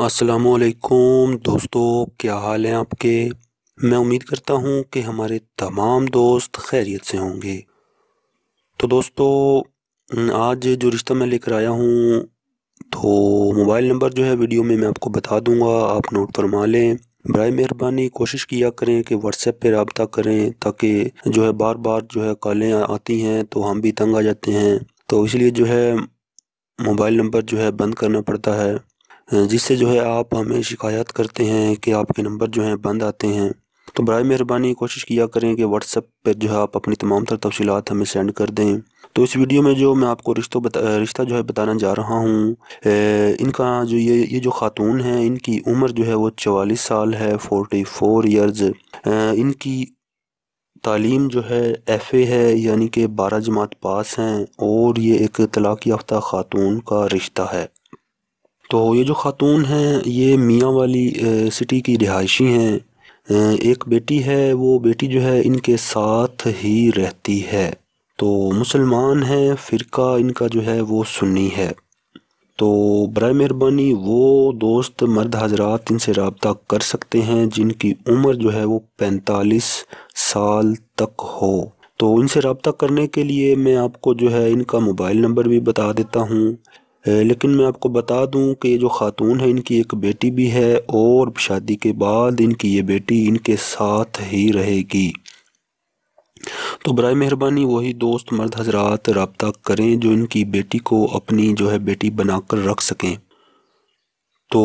असलकुम दोस्तों क्या हाल है आपके मैं उम्मीद करता हूँ कि हमारे तमाम दोस्त खैरियत से होंगे तो दोस्तों आज जो रिश्ता मैं लेकर आया हूँ तो मोबाइल नंबर जो है वीडियो में मैं आपको बता दूँगा आप नोट फरमा लें बर मेहरबानी कोशिश किया करें कि व्हाट्सएप पे रबता करें ताकि जो है बार बार जो है कॉलें आती हैं तो हम भी तंग आ जाते हैं तो इसलिए जो है मोबाइल नंबर जो है बंद करना पड़ता है जिससे जो है आप हमें शिकायत करते हैं कि आपके नंबर जो हैं बंद आते हैं तो बर मेहरबानी कोशिश किया करें कि व्हाट्सअप पर जो है आप अपनी तमाम तर तफसीत हमें सेंड कर दें तो इस वीडियो में जो मैं आपको रिश्तों बता रिश्ता जो है बताना जा रहा हूँ इनका जो ये ये जो ख़ातून है इनकी उम्र जो है वो चवालीस साल है फोर्टी फोर ईयर्स इनकी तालीम जो है एफ़ ए है यानी कि बारह जमात पास हैं और ये एक तलाक़ याफ्ता ख़ातून का रिश्ता है तो ये जो ख़ातून हैं ये मियाँ वाली सिटी की रिहायशी हैं एक बेटी है वो बेटी जो है इनके साथ ही रहती है तो मुसलमान हैं फ़िरका इनका जो है वो सुन्नी है तो बर मेहरबानी वो दोस्त मर्द हजरात इनसे रबता कर सकते हैं जिनकी उम्र जो है वो पैंतालीस साल तक हो तो इनसे रबता करने के लिए मैं आपको जो है इनका मोबाइल नंबर भी बता देता हूँ लेकिन मैं आपको बता दूं कि ये जो ख़ातून है इनकी एक बेटी भी है और शादी के बाद इनकी ये बेटी इनके साथ ही रहेगी तो बर मेहरबानी वही दोस्त मर्द हजरात रबता करें जो इनकी बेटी को अपनी जो है बेटी बनाकर रख सकें तो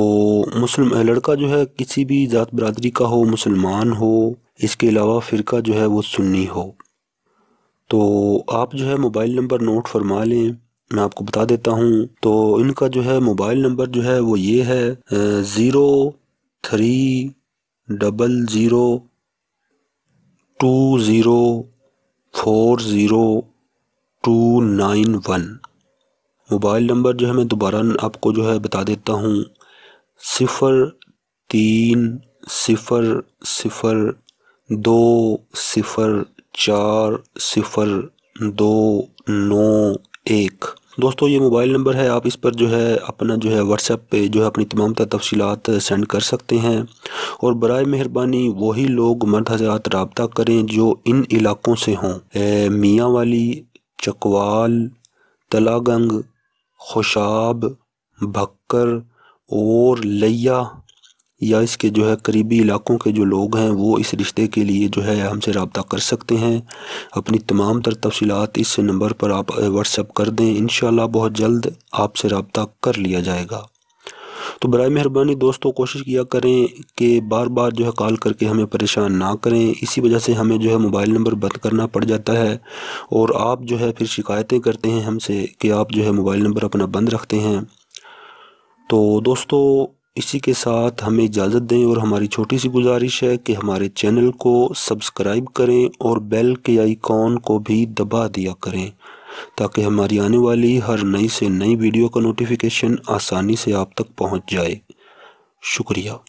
मुस्लिम लड़का जो है किसी भी ज़ात बरदरी का हो मुसलमान हो इसके अलावा फ़िरका जो है वो सुन्नी हो तो आप जो है मोबाइल नंबर नोट फरमा लें मैं आपको बता देता हूँ तो इनका जो है मोबाइल नंबर जो है वो ये है zero three double zero two zero four zero two nine one mobile number जो है मैं दोबारा आपको जो है बता देता हूँ सिफ़र तीन सिफ़र सिफ़र दो सिफ़र चार सिफ़र दो नौ एक दोस्तों ये मोबाइल नंबर है आप इस पर जो है अपना जो है व्हाट्सएप पे जो है अपनी तमाम तफसीत सेंड कर सकते हैं और बर मेहरबानी वही लोग मर्द हजरात रबता करें जो इन इलाकों से हों मियाँ वाली चकवाल तलागंग खुशाब भक्कर और लिया या इसके जो है करीबी इलाकों के जो लोग हैं वो इस रिश्ते के लिए जो है हमसे रबता कर सकते हैं अपनी तमाम तर तफसीत इस नंबर पर आप व्हाट्सअप कर दें इन बहुत जल्द आपसे रबता कर लिया जाएगा तो बर मेहरबानी दोस्तों कोशिश किया करें कि बार बार जो है कॉल करके हमें परेशान ना करें इसी वजह से हमें जो है मोबाइल नंबर बंद करना पड़ जाता है और आप जो है फिर शिकायतें करते हैं हमसे कि आप जो है मोबाइल नंबर अपना बंद रखते हैं तो दोस्तों इसी के साथ हमें इजाज़त दें और हमारी छोटी सी गुजारिश है कि हमारे चैनल को सब्सक्राइब करें और बेल के आइकॉन को भी दबा दिया करें ताकि हमारी आने वाली हर नई से नई वीडियो का नोटिफिकेशन आसानी से आप तक पहुंच जाए शुक्रिया